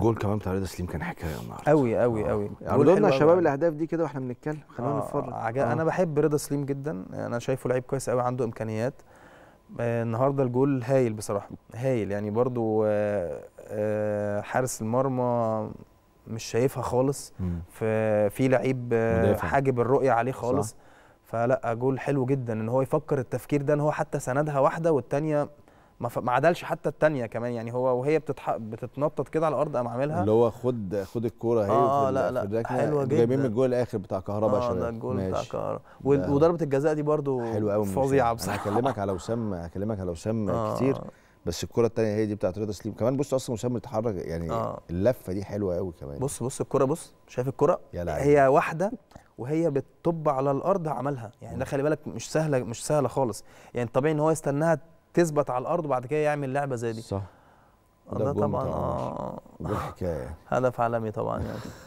الجول كمان بتاع رضا سليم كان حكايه النهارده قوي قوي قوي آه. يعني لنا شباب يعني. الاهداف دي كده واحنا بنتكلم خلينا آه، نتفرج آه. انا بحب رضا سليم جدا انا شايفه لعيب كويس قوي عنده امكانيات آه، النهارده الجول هايل بصراحه هايل يعني برده حارس المرمى مش شايفها خالص في لعيب حاجب الرؤيه عليه خالص صح. فلا جول حلو جدا ان هو يفكر التفكير ده ان هو حتى سندها واحده والثانيه ما عدلش حتى الثانيه كمان يعني هو وهي بتتح... بتتنطط كده على الارض قام عاملها اللي هو خد خد الكوره اهي اه, آه، لا لا حلوه جدا جايبين من الجول الاخر بتاع كهرباء اه ده الجول بتاع كهرباء وضربه الجزاء دي برده حلوه قوي فظيعه بصراحه هكلمك على وسام هكلمك على وسام آه. كتير بس الكره الثانيه هي دي بتاعت رضا سليم كمان بص اصلا وسام بيتحرك يعني آه. اللفه دي حلوه قوي كمان بص بص الكره بص شايف الكره هي واحده وهي بتطب على الارض عملها يعني ده خلي بالك مش سهله مش سهله خالص يعني طبيعي ان هو يستناها تثبت على الارض وبعد كده يعمل لعبه زي دي صح ده طبعا اه والحكايه هدف عالمي طبعا يعني